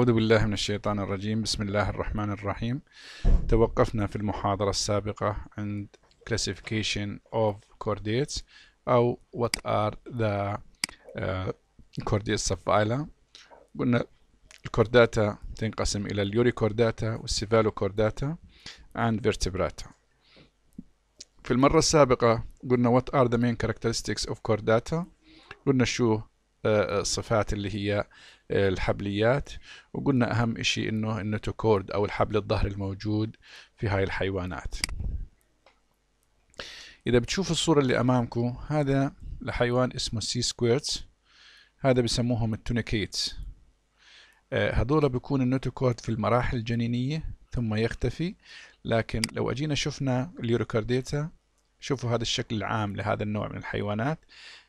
أعوذ بالله من الشيطان الرجيم بسم الله الرحمن الرحيم توقفنا في المحاضرة السابقة عند classification of chordates أو what are the uh, chordates of phylum قلنا الكورداتا تنقسم إلى اليوريكورداتا والسيفالوكورداتا and vertebrata في المرة السابقة قلنا what are the main characteristics of chordata قلنا شو آه، آه، الصفات اللي هي آه، الحبليات وقلنا أهم شيء إنه النتوكورد أو الحبل الظهري الموجود في هاي الحيوانات إذا بتشوفوا الصورة اللي أمامكم هذا لحيوان اسمه سي سكويرتس هذا بسموهم التونيكيتس هذول بيكون النوتوكورد في المراحل الجنينية ثم يختفي لكن لو أجينا شفنا اليوروكارديتا شوفوا هذا الشكل العام لهذا النوع من الحيوانات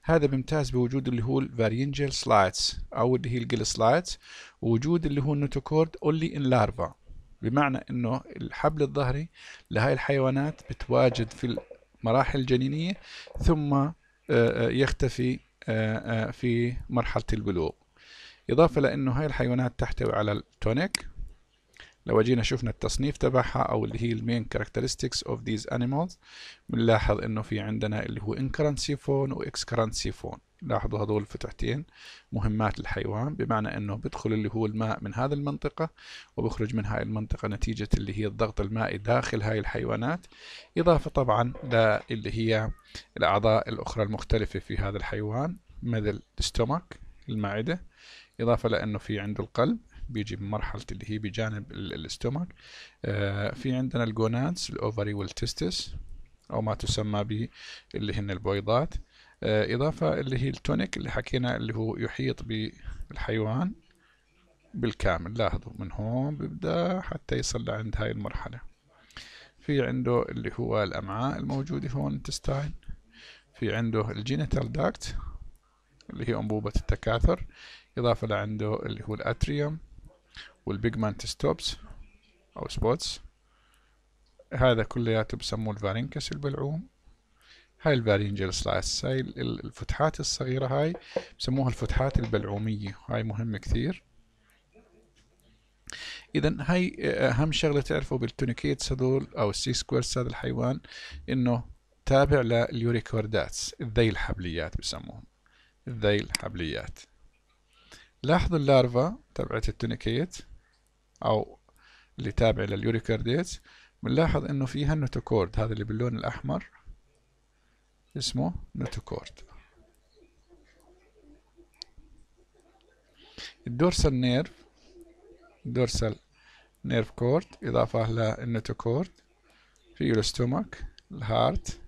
هذا بيمتاز بوجود اللي هو الفارينجل سلايتس او اللي هي الجل سلايتس ووجود اللي هو النوتوكورد اونلي ان لارفا بمعنى انه الحبل الظهري لهي الحيوانات بتواجد في المراحل الجنينيه ثم آه، آه، يختفي آه، في مرحله البلوغ اضافه لانه هاي الحيوانات تحتوي على التونيك لو جينا شفنا التصنيف تبعها او اللي هي المين كاركترستكس اوف ذيز انيمالز بنلاحظ انه في عندنا اللي هو انكرانسيفون فون لاحظوا هذول الفتحتين مهمات الحيوان بمعنى انه بيدخل اللي هو الماء من هذه المنطقة وبخرج من هاي المنطقة نتيجة اللي هي الضغط المائي داخل هاي الحيوانات اضافة طبعا للي هي الاعضاء الاخرى المختلفة في هذا الحيوان مثل الستومك المعدة اضافة لانه في عنده القلب بيجي بمرحله اللي هي بجانب الاستومك آه، في عندنا الجونادز الاوفري والتستس او ما تسمى ب اللي هن البويضات آه، اضافه اللي هي التونيك اللي حكينا اللي هو يحيط بالحيوان بالكامل لاحظوا من هون بيبدا حتى يصل لعند هاي المرحله في عنده اللي هو الامعاء الموجوده هون تستاين في عنده الجينيتال داكت اللي هي انبوبه التكاثر اضافه لعنده اللي هو الاتريوم والبيجمنت ستوبس أو سبوتس هذا كلياته بسموه الفارينكس البلعوم هاي الفارينجل سلايس هاي الفتحات الصغيرة هاي بسموها الفتحات البلعومية هاي مهمة كثير اذا هاي اهم شغله تعرفوا بالتونيكيتس هذول او السي سكويرز هذا الحيوان انه تابع لليوريكورداتس الذيل الحبليات بسموهم الذيل حبليات لاحظوا اللارفا تبعت التونيكيت أو اللي تابع لليوريكارديتس بنلاحظ إنه فيها النوتوكورد هذا اللي باللون الأحمر اسمه نوتوكورد الدورسال نيرف دورسال نيرف كورد إضافة للنوتوكورد في الستومك الهارت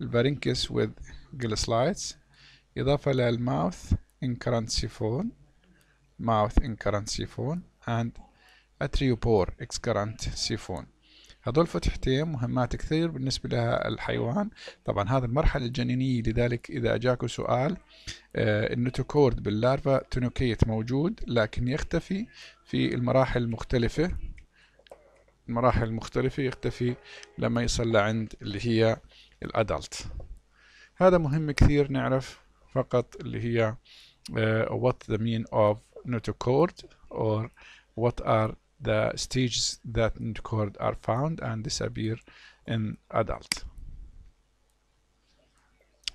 البارينكس with جلسلايتس إضافة للماوث انكرانسيفون mouth انكرانسيفون and أتريوبور إكسكرانت سيفون هذول فتحتين مهمات كثير بالنسبة لها الحيوان طبعا هذا المرحلة الجنينية لذلك إذا أجاكوا سؤال النوتوكورد آه، باللارفا تونوكيت موجود لكن يختفي في المراحل المختلفة المراحل المختلفة يختفي لما يصل لعند اللي هي الأدلت هذا مهم كثير نعرف فقط اللي هي uh, what the mean of notochord or what are the stages that in are found and disappear in adult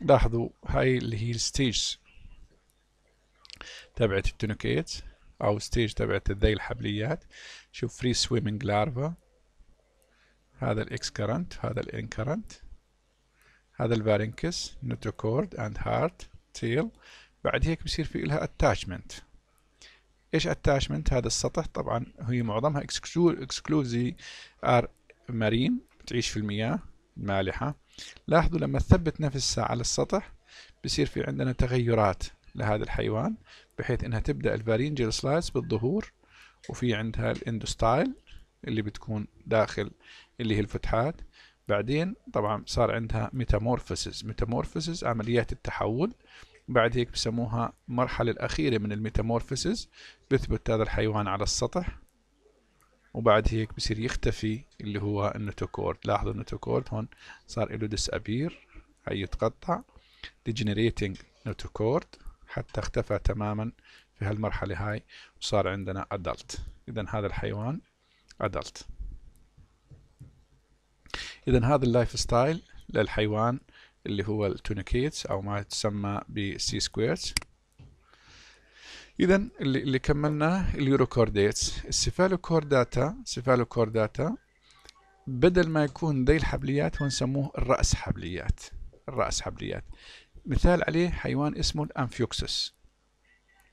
لاحظوا هاي اللي هي الستيجز تبعت التونيكيت او ستيج تبعت ذي الحبليات شوف فري سويمنج لارفا هذا الاكس كرنت هذا الان كرنت هذا الفارينكس نوتروكورد اند هارت تيل بعد هيك بصير في لها اتاتشمنت ايش اتاشمنت هذا السطح طبعا هي معظمها اكسكلوزي ار مارين تعيش في المياه المالحه لاحظوا لما تثبت نفسها على السطح بصير في عندنا تغيرات لهذا الحيوان بحيث انها تبدا الفارينجل سلايس بالظهور وفي عندها الاندوستايل اللي بتكون داخل اللي هي الفتحات بعدين طبعا صار عندها ميتامورفوسيس ميتامورفوسيس عمليات التحول بعد هيك بسموها المرحلة الأخيرة من الميتامورفوسز بثبت هذا الحيوان على السطح وبعد هيك بصير يختفي اللي هو النوتوكورد لاحظوا النوتوكورد هون صار له ديسابير هي يتقطع ديجنريتنج نوتوكورد حتى اختفى تماما في هالمرحلة هاي وصار عندنا أدلت إذا هذا الحيوان أدلت إذا هذا اللايف ستايل للحيوان اللي هو التونيكيت او ما تسمى بالسي سكويرت اذا اللي, اللي كملناه اليوروكورديتس السيفالوكورداتا سيفالوكورداتا بدل ما يكون ذي الحبليات ونسموه الراس حبليات الراس حبليات مثال عليه حيوان اسمه الانفيوكسس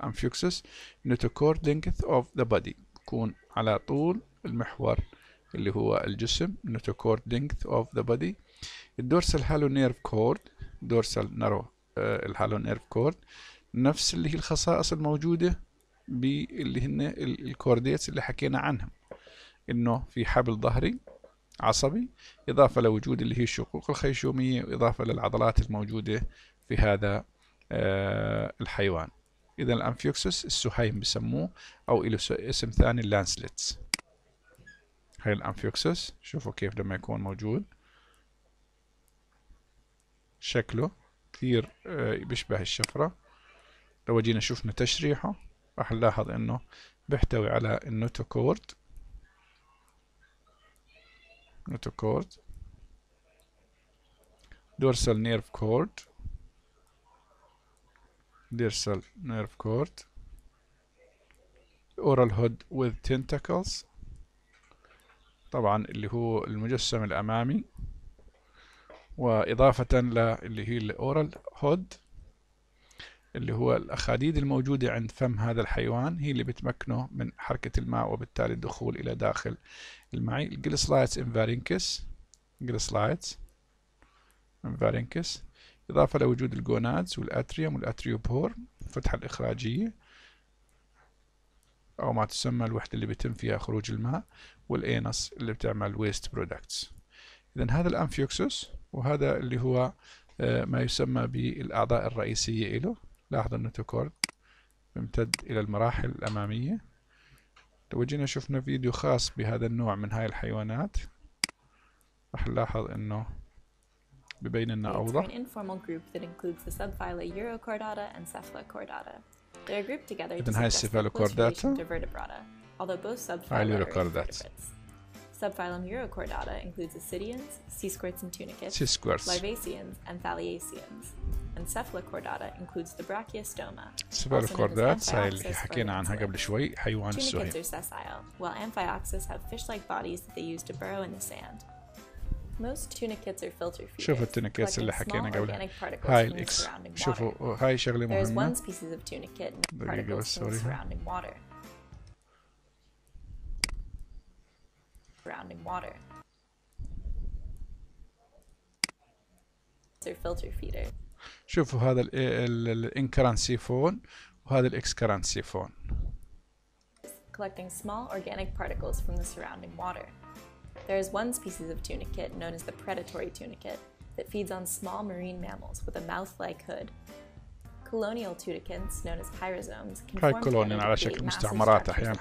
امفيوكسس نوتوكورد لينكث اوف ذا بودي يكون على طول المحور اللي هو الجسم نوتوكورد لينكث اوف ذا بودي الدورسال هالو نيرف كورد دورسال نارو آه، الهالو نيرف كورد نفس اللي هي الخصائص الموجودة باللي هن الكورديتس اللي حكينا عنهم انه في حبل ظهري عصبي اضافة لوجود اللي هي الشقوق الخيشومية واضافة للعضلات الموجودة في هذا آه، الحيوان اذا الانفيوكسس السهيم بسموه او له اسم ثاني اللانسلتس هاي الانفيوكسس شوفوا كيف لما يكون موجود شكله كثير آه، بيشبه الشفرة لو جينا شفنا تشريحه راح نلاحظ انه بيحتوي على النوتوكورد نوتوكورد دورسال نيرف كورد دورسال نيرف كورد اورال هود وذ تنتاكلز طبعا اللي هو المجسم الأمامي وإضافة للي هي الأورال هود اللي هو الأخاديد الموجودة عند فم هذا الحيوان هي اللي بتمكنه من حركة الماء وبالتالي الدخول إلى داخل المعي الجلسلايتس انفارينكس جلسلايتس انفارينكس إضافة لوجود الجونادز والأتريوم والأتريوبور الفتحة الإخراجية أو ما تسمى الوحدة اللي بيتم فيها خروج الماء والأنس اللي بتعمل ويست برودكتس إذا هذا الأنفيوكسوس وهذا اللي هو آه، ما يسمى بالأعضاء الرئيسية له لاحظوا أنه تكورد بيمتد إلى المراحل الأمامية لو جينا شفنا فيديو خاص بهذا النوع من هاي الحيوانات راح نلاحظ أنه ببين لنا أوضح إذن هاي السيفالوكورداتا هاي اليوروكورداتا Subphylum Urochordata includes ascidians, sea squirts and tunicates, sea and thaliaceans. And Cephalochordata includes the brachiostoma. Cephalochordata هاي اللي حكينا عنها قبل شوي حيوان السهيل. Tunicates are sessile, while amphioxus have fish-like bodies that they use to burrow in the sand. Most tunicates are filter feeders, شوفوا التونيكيتس اللي حكينا قبلها هاي الاكس شوفوا هاي شغله مهمه. There's one species of tunicate and particles in the surrounding water. surrounding water. filter feeder. شوفوا هذا الانكرانسي فون وهذا الاكسكرانسي Collecting small organic particles from the surrounding water. There is one species of tunicate known as the predatory tunicate that feeds on small marine mammals with a mouth-like hood. Colonial tunicates known as pyrosomes can form على شكل مستعمرات أحيانا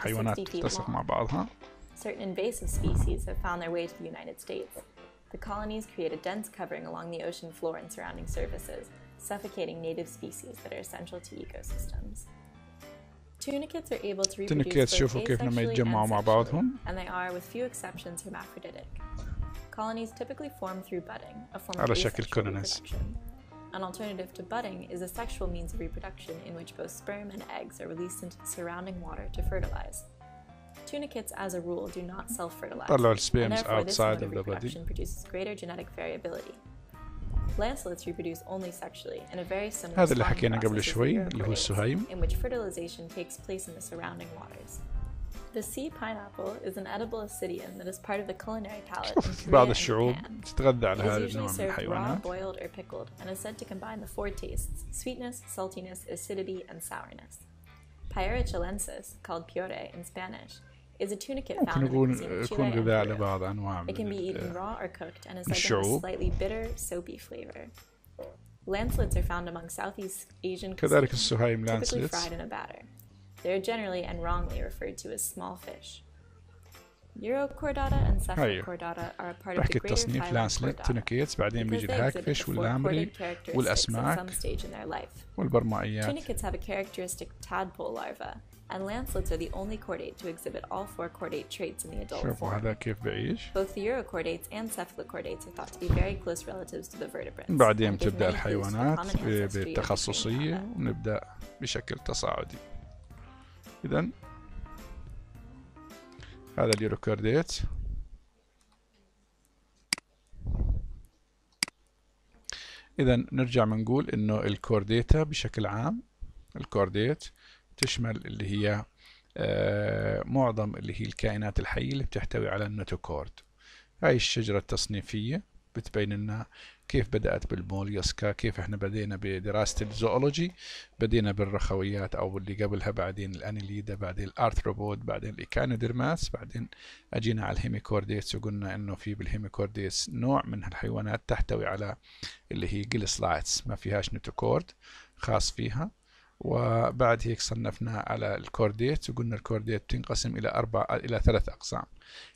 certain invasive species have found their way to the United States. The colonies create a dense covering along the ocean floor and surrounding surfaces, suffocating native species that are essential to ecosystems. Tunicates are able to reproduce both asexually and and they are, with few exceptions, hermaphroditic. Colonies typically form through budding, a form of asexual reproduction. An alternative to budding is a sexual means of reproduction in which both sperm and eggs are released into the surrounding water to fertilize. Tunicates, as a rule, do not self-fertilize, and therefore outside this mode of reproduction produces greater genetic variability. Lancelets reproduce only sexually in a very similar in which fertilization takes place in the surrounding waters. The sea pineapple is an edible ascidian that is part of the culinary palate It's usually served Raw, boiled, or pickled, and is said to combine the four tastes: sweetness, saltiness, acidity, and sourness. Pyra chilensis, called piore in Spanish, is a tunicate found in the uh, Chile and It can be eaten raw or cooked and is like a slightly bitter, soapy flavor. Lancelets are found among Southeast Asian cuisine, typically fried in a batter. They are generally and wrongly referred to as small fish. هاي بحكي التصنيف لانسلت تونيكيتس بعدين بيجي الهاكفش واللامري والأسماك والبرمائيات and lancets are the only chordate to exhibit all four chordate traits in the adult شوفوا هذا كيف بعيش. Both the urochordates and cephalochordates are thought to be very close relatives to the vertebrates. بعدين بتبدأ الحيوانات بالتخصصية ونبدأ بشكل تصاعدي. إذا هذا اليوروكارديت إذا نرجع بنقول إنه ديتا بشكل عام ديت تشمل اللي هي معظم اللي هي الكائنات الحية اللي بتحتوي على النوتوكورد هاي الشجرة التصنيفية بتبين لنا كيف بدأت بالموليسكا كيف احنا بدينا بدراسة الزولوجي بدينا بالرخويات أو اللي قبلها بعدين الأنيليدا بعدين الأرثروبود بعدين الايكانودرماس بعدين أجينا على الهيميكورديتس وقلنا إنه في بالهيميكورديتس نوع من الحيوانات تحتوي على اللي هي جلسلايتس ما فيهاش نتوكورد خاص فيها وبعد هيك صنفنا على الكورديت وقلنا الكورديت بتنقسم الى اربع الى ثلاث اقسام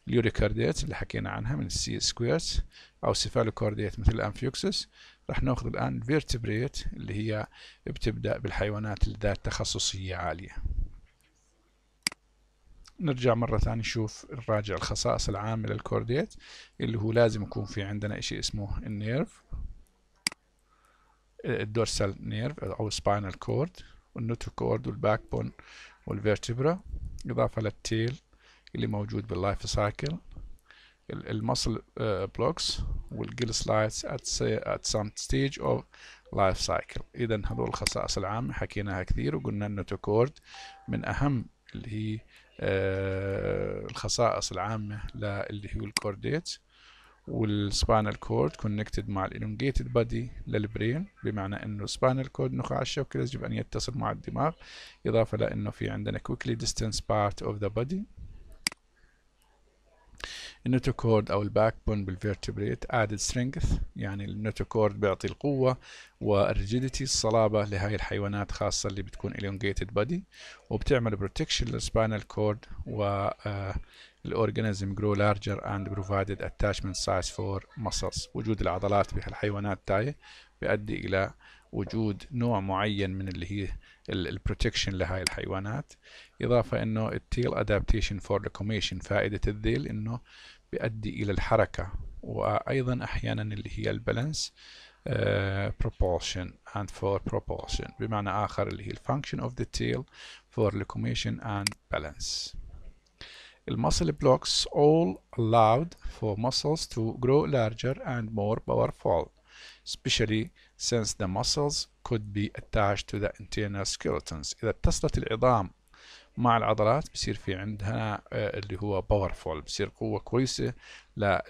اليوريكارديت اللي حكينا عنها من السي سكويرت او سيفالوكارديت مثل الانفيوكسس راح ناخذ الان الفيرتبريت اللي هي بتبدا بالحيوانات ذات تخصصيه عاليه نرجع مرة ثانية نشوف نراجع الخصائص العامة للكورديت اللي هو لازم يكون في عندنا شيء اسمه النيرف الدورسال نيرف أو سباينال كورد والنوتوكورد والباك بون والفيرتبرا إضافة للتيل اللي موجود باللايف سايكل المسل آه، بلوكس والجل سلايدز ات سام ستيج اوف لايف سايكل إذا هذول الخصائص العامة حكيناها كثير وقلنا النوتوكورد من أهم اللي هي آه، الخصائص العامة للي هو الكورديت والسبانال كورد كونكتد مع الالونجيتد بادي للبرين بمعنى انه السبانال كورد نخاع الشوكي يجب ان يتصل مع الدماغ اضافه لانه في عندنا quickly distance part of the body النوتوكورد او الباك بون بالفيرتبريت ادد سترينث يعني النوتوكورد بيعطي القوه والريجيديتي الصلابه لهي الحيوانات خاصه اللي بتكون الونجيتد بادي وبتعمل بروتكشن للسبانال كورد و آه، الأورجانيزم grow larger and provided attachment size for muscles وجود العضلات بهالحيوانات تاية بيؤدي إلى وجود نوع معين من اللي هي البروتكشن لهاي الحيوانات إضافة أنه التيل adaptation for locomotion فائدة الذيل أنه بيؤدي إلى الحركة وأيضا أحيانا اللي هي البالانس Uh, propulsion and for propulsion بمعنى آخر اللي هي function of the tail for locomotion and balance المسل blocks all allowed for muscles to grow larger and more powerful especially since the muscles could be attached to the internal skeletons إذا اتصلت العظام مع العضلات بصير في عندها اللي هو powerful بصير قوة كويسة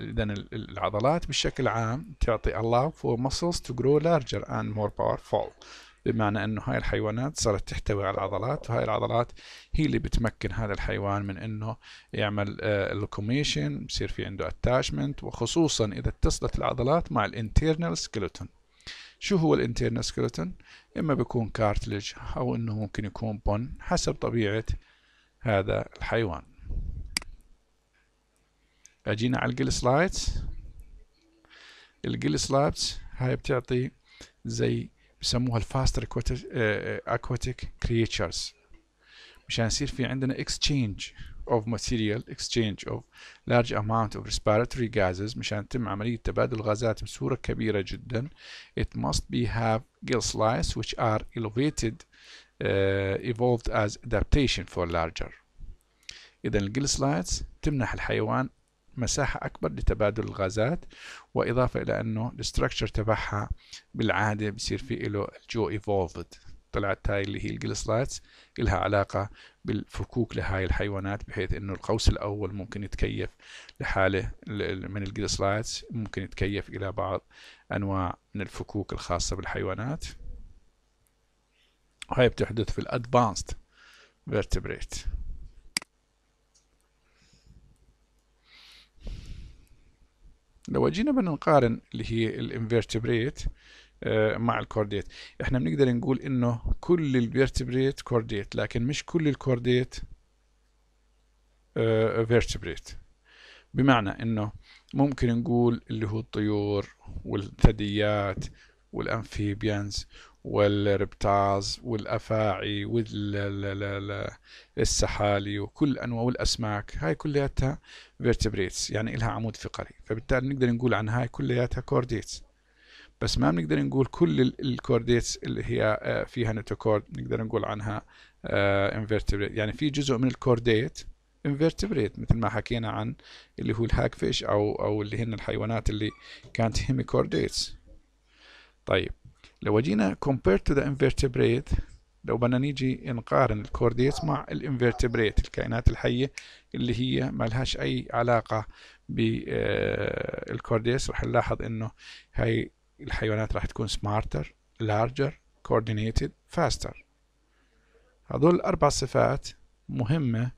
إذا العضلات بشكل عام تعطي allow for muscles to grow larger and more powerful بمعنى أنه هاي الحيوانات صارت تحتوي على العضلات وهاي العضلات هي اللي بتمكن هذا الحيوان من أنه يعمل لوكوميشن آه، بصير في عنده اتاشمنت وخصوصا إذا اتصلت العضلات مع الانترنال سكلتون شو هو الانترنال سكلتون إما بيكون كارتلج أو أنه ممكن يكون بون حسب طبيعة هذا الحيوان اجينا على الجل سلايدز الجل سلايدز هاي بتعطي زي بسموها الفاستر اكواتيك كريتشرز مشان يصير في عندنا اكسشينج of material exchange of large amount of respiratory gases مشان تتم عملية تبادل الغازات بصورة كبيرة جدا it must be have gill slices which are elevated uh, evolved as adaptation for larger إذا الجل سلايدز تمنح الحيوان مساحة أكبر لتبادل الغازات وإضافة إلى أنه الستركتشر تبعها بالعادة بصير في له الجو ايفولفد طلعت هاي اللي هي الجلسلايتس إلها علاقة بالفكوك لهاي الحيوانات بحيث إنه القوس الأول ممكن يتكيف لحاله من الجلسلايتس ممكن يتكيف إلى بعض أنواع من الفكوك الخاصة بالحيوانات وهي بتحدث في الأدفانسد vertebrate لو جينا بدنا نقارن اللي هي الانفيرتبريت آه، مع الكورديت احنا بنقدر نقول انه كل الفيرتبريت كورديت لكن مش كل الكورديت آه، فيرتبريت بمعنى انه ممكن نقول اللي هو الطيور والثدييات والامفيبيانز والربتاز والافاعي والسحالي وكل انواع الاسماك هاي كلياتها فيرتبريتس يعني لها عمود فقري فبالتالي بنقدر نقول عن هاي كلياتها كورديتس بس ما بنقدر نقول كل الكورديتس اللي هي آه، فيها نتوكورد بنقدر نقول عنها انفيرتبريت آه، يعني في جزء من الكورديت انفيرتبريت مثل ما حكينا عن اللي هو الهاكفيش او او اللي هن الحيوانات اللي كانت كورديتس طيب لو جينا compared to the invertebrate لو بدنا نيجي نقارن الكورديس مع الانفيرتبريت الكائنات الحية اللي هي ما لهاش أي علاقة بالكورديس آه، رح نلاحظ إنه هاي الحيوانات رح تكون سمارتر لارجر coordinated faster هدول الأربع صفات مهمة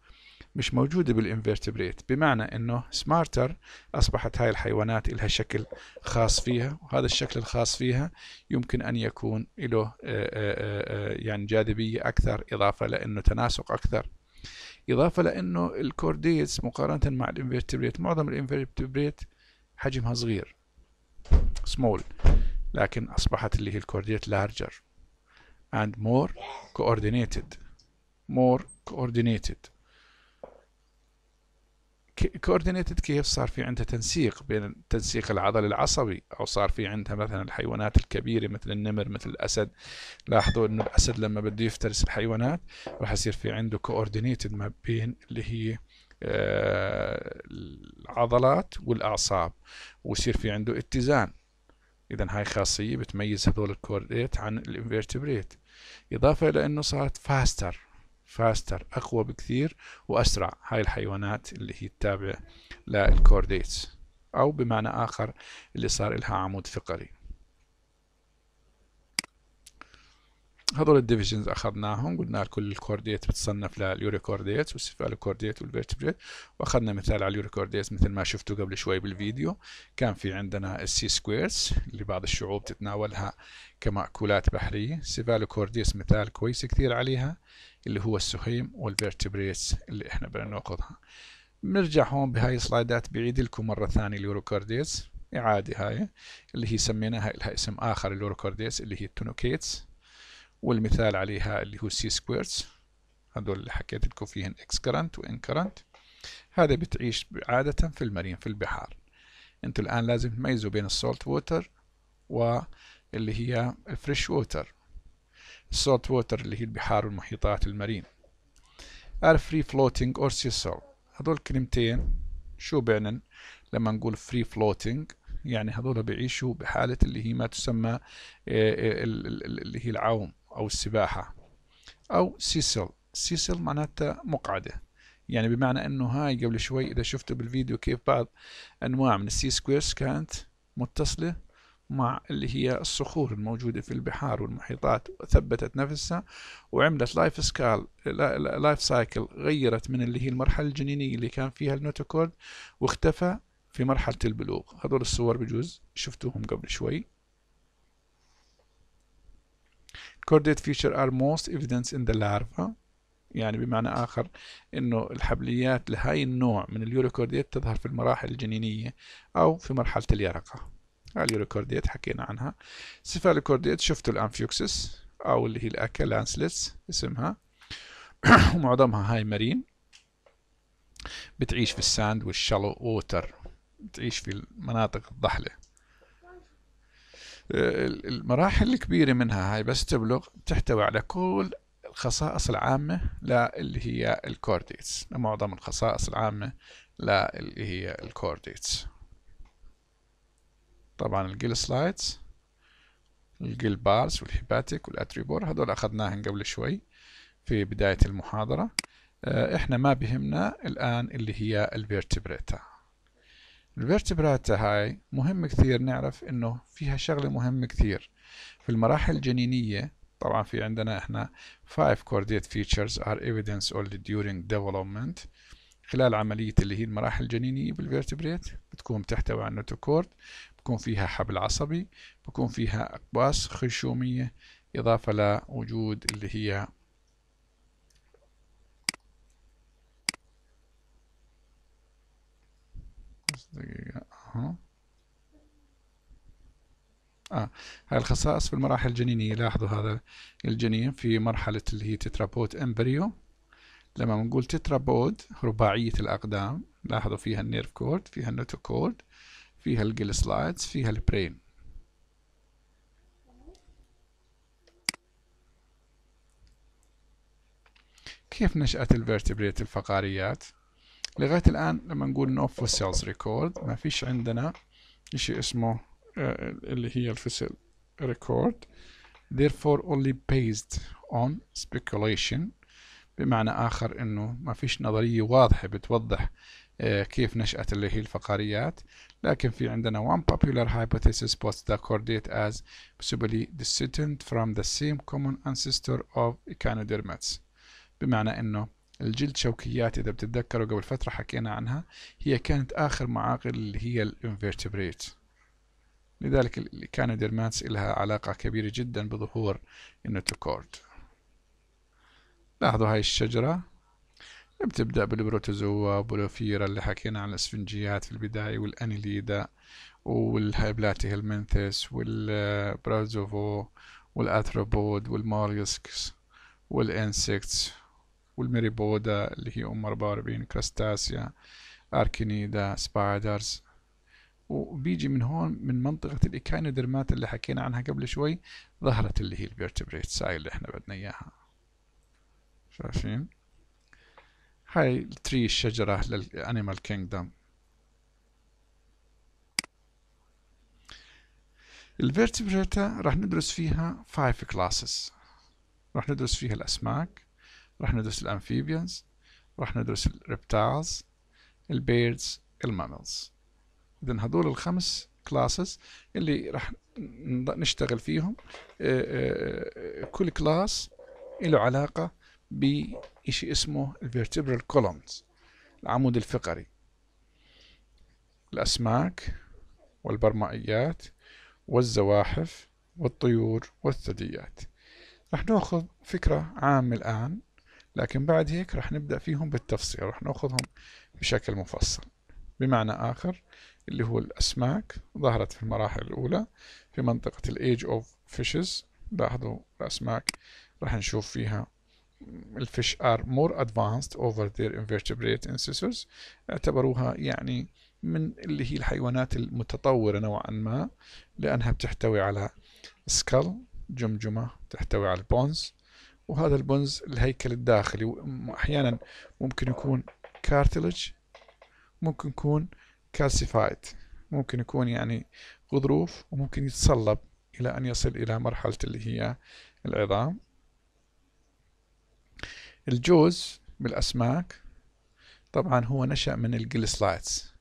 مش موجودة بالانفرتبريت بمعنى انه سمارتر اصبحت هاي الحيوانات لها شكل خاص فيها وهذا الشكل الخاص فيها يمكن ان يكون له آه، آه، آه، يعني جاذبية اكثر اضافة لانه تناسق اكثر اضافة لانه الكورديتس مقارنة مع الانفرتبريت معظم الانفرتبريت حجمها صغير سمول لكن اصبحت اللي هي الكورديت لارجر and more coordinated more coordinated كوردينيتد كيف صار في عندها تنسيق بين تنسيق العضل العصبي او صار في عندها مثلا الحيوانات الكبيره مثل النمر مثل الاسد لاحظوا انه الاسد لما بده يفترس الحيوانات راح يصير في عنده كوردينيتد ما بين اللي هي آه، العضلات والاعصاب ويصير في عنده اتزان اذا هاي خاصيه بتميز هذول الكوردينيت عن الانفيرتبريت اضافه الى انه صارت فاستر فاستر أقوى بكثير وأسرع هاي الحيوانات اللي هي التابعة للكورديتس أو بمعنى آخر اللي صار لها عمود فقري هذول الديفيجنز اخذناهم قلنا كل الكورديت بتصنف لليوريكورديت والسيفالوكورديت والفيرتبريت واخذنا مثال على اليوريكورديت مثل ما شفتوا قبل شوي بالفيديو كان في عندنا السي سكويرز اللي بعض الشعوب تتناولها كمأكولات بحرية سيفالوكورديت مثال كويس كثير عليها اللي هو السهيم والفيرتبريتس اللي احنا بدنا ناخذها بنرجع هون بهاي السلايدات بعيد لكم مره ثانيه اليوروكارديتس إعادة هاي اللي هي سميناها لها اسم آخر اليوروكارديتس اللي هي التونوكيتس والمثال عليها اللي هو سي سكويرز هذول اللي حكيت لكم فيهن اكس كرنت وان كرنت هذا بتعيش عادة في المارين في البحار انتوا الآن لازم تميزوا بين السولت ووتر واللي هي الفريش ووتر السولت ووتر اللي هي البحار والمحيطات المارين ار فري فلوتينج اور سي سول هذول كلمتين شو بيعنن لما نقول فري فلوتينج يعني هذول بيعيشوا بحالة اللي هي ما تسمى آه، آه، اللي هي العوم أو السباحة أو سيسل سيسل معناتها مقعدة يعني بمعنى أنه هاي قبل شوي إذا شفتوا بالفيديو كيف بعض أنواع من السي سكويرز كانت متصلة مع اللي هي الصخور الموجودة في البحار والمحيطات وثبتت نفسها وعملت لايف سكال لايف سايكل غيرت من اللي هي المرحلة الجنينية اللي كان فيها النوتوكورد واختفى في مرحلة البلوغ هذول الصور بجوز شفتوهم قبل شوي Chordate feature are most evidence in the larva يعني بمعنى آخر إنه الحبليات لهاي النوع من اليوريكورديت تظهر في المراحل الجنينية أو في مرحلة اليرقة اليوريكورديت حكينا عنها سيفالوكارديات شفتوا الانفيوكسس او اللي هي الاكا لانسلتس اسمها ومعظمها هاي مارين بتعيش في الساند والشالو ووتر بتعيش في المناطق الضحله آه، المراحل الكبيره منها هاي بس تبلغ تحتوي على كل الخصائص العامه للي هي الكورديتس معظم الخصائص العامه للي هي الكورديتس طبعا الجيل سلايدز الجيل بارز والهيباتيك والاتريبور هذول اخذناهم قبل شوي في بداية المحاضرة آه، احنا ما بهمنا الان اللي هي الفيرتبريتا الفيرتبريتا هاي مهم كثير نعرف انه فيها شغلة مهمة كثير في المراحل الجنينية طبعا في عندنا احنا 5 coordinate features are evidence only during development خلال عملية اللي هي المراحل الجنينية بالفيرتبريت بتكون بتحتوي على النوتوكورد بكون فيها حبل عصبي بكون فيها أقباس خشومية إضافة لوجود اللي هي دقيقة أهو آه. هاي الخصائص في المراحل الجنينية لاحظوا هذا الجنين في مرحلة اللي هي تترابود امبريو لما بنقول تترابود رباعية الأقدام لاحظوا فيها النيرف كورد فيها النوتو كورد فيها الجل سلايدز فيها البرين كيف نشأت الفيرتبريت الفقاريات لغاية الآن لما نقول نو فوسيلز ريكورد ما فيش عندنا شيء اسمه آه، اللي هي الفوسيل ريكورد therefore only based on speculation بمعنى آخر إنه ما فيش نظرية واضحة بتوضح آه، كيف نشأت اللي هي الفقريات لكن في عندنا one popular hypothesis post the chordate as possibly descendant from the same common ancestor of echinodermats بمعنى انه الجلد شوكيات اذا بتتذكروا قبل فترة حكينا عنها هي كانت اخر معاقل اللي هي الانفيرتبريت لذلك الكانوديرماتس لها علاقة كبيرة جدا بظهور النوتوكورد لاحظوا هاي الشجرة بتبدأ بالبروتوزوا والوفيرا اللي حكينا عن الاسفنجيات في البداية والأنيليدا والهيبلاتي هيلمنثس والبرازوفو والأثروبود والماريسكس والإنسكتس والميريبودا اللي هي أم 44 كراستاسيا أركينيدا سبايدرز وبيجي من هون من منطقة الإكاينودرمات اللي حكينا عنها قبل شوي ظهرت اللي هي البيرتبريتس هاي اللي احنا بدنا إياها شايفين هاي التري الشجرة للأنيمال كينجدم الفيرتبريتا راح ندرس فيها 5 كلاسز راح ندرس فيها الأسماك راح ندرس الأمفيبيانز راح ندرس الريبتايلز البيردز الماملز إذا هذول الخمس كلاسز اللي راح نشتغل فيهم كل كلاس له علاقة ب إشي اسمه vertebral columns العمود الفقري الأسماك والبرمائيات والزواحف والطيور والثدييات رح ناخذ فكرة عامة الآن لكن بعد هيك رح نبدأ فيهم بالتفصيل رح ناخذهم بشكل مفصل بمعنى آخر اللي هو الأسماك ظهرت في المراحل الأولى في منطقة الأيج of fishes لاحظوا الأسماك رح نشوف فيها الفيش ار مور ادفانسد اوفر ذير انفيرتبريت انسيسورز اعتبروها يعني من اللي هي الحيوانات المتطورة نوعا ما لأنها بتحتوي على سكال جمجمة تحتوي على البونز وهذا البونز الهيكل الداخلي وأحيانا ممكن يكون كارتلج ممكن يكون كالسيفايد ممكن يكون يعني غضروف وممكن يتصلب إلى أن يصل إلى مرحلة اللي هي العظام الجوز بالأسماك طبعا هو نشأ من الجلسلايتس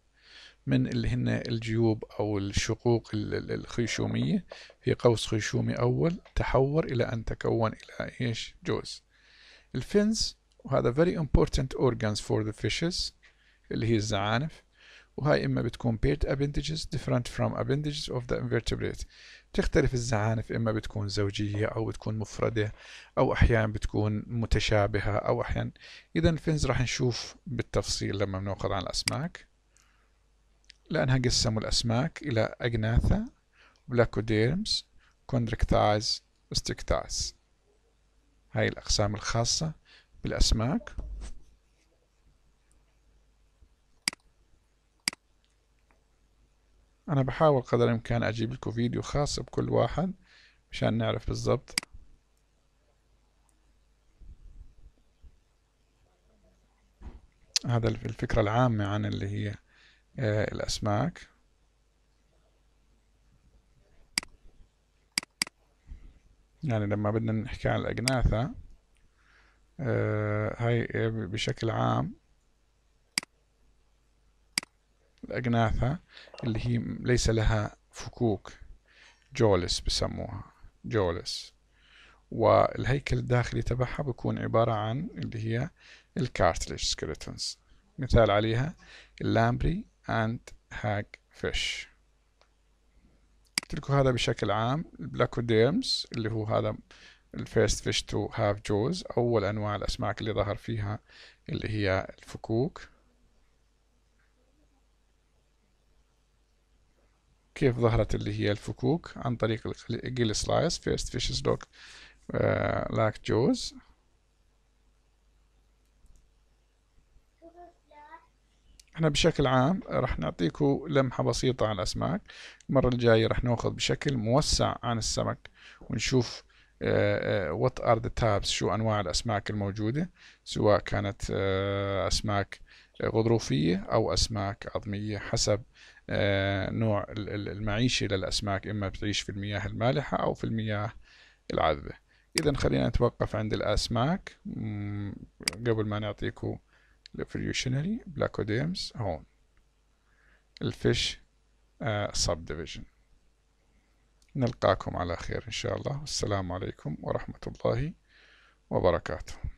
من اللي هن الجيوب أو الشقوق الخيشومية في قوس خيشومي أول تحور إلى أن تكون إلى إيش جوز الفنز وهذا very important organs for the fishes اللي هي الزعانف وهاي إما بتكون paired appendages different from appendages of the invertebrate تختلف الزعانف إما بتكون زوجية أو بتكون مفردة أو أحيانا بتكون متشابهة أو أحيانا إذا الفنز راح نشوف بالتفصيل لما بنأخذ عن الأسماك لأنها قسموا الأسماك إلى أجناثا بلاكوديرمز كوندركتايز استكتايز هاي الأقسام الخاصة بالأسماك أنا بحاول قدر الإمكان أجيب لكم فيديو خاص بكل واحد مشان نعرف بالضبط هذا الفكرة العامة عن اللي هي آه، الأسماك يعني لما بدنا نحكي عن الأجناثة آه، هاي آه، بشكل عام الأجناثة اللي هي ليس لها فكوك جولس بسموها جولس والهيكل الداخلي تبعها بيكون عبارة عن اللي هي الكارتليج سكيلتونز مثال عليها اللامبري اند هاج فيش قلت هذا بشكل عام البلاكوديرمز اللي هو هذا الفيرست فيش تو هاف جوز أول أنواع الأسماك اللي ظهر فيها اللي هي الفكوك كيف ظهرت اللي هي الفكوك عن طريق الجيل سلايس فيرست فيشز لوك لاك جوز احنا بشكل عام راح نعطيكم لمحة بسيطة عن الأسماك المرة الجاية راح ناخذ بشكل موسع عن السمك ونشوف وات ار ذا تابس شو أنواع الأسماك الموجودة سواء كانت آه، أسماك غضروفية أو أسماك عظمية حسب آه، نوع المعيشة للأسماك إما بتعيش في المياه المالحة أو في المياه العذبة إذا خلينا نتوقف عند الأسماك قبل ما نعطيكم الفريوشنري بلاكوديمز هون الفيش سب ديفيجن نلقاكم على خير إن شاء الله والسلام عليكم ورحمة الله وبركاته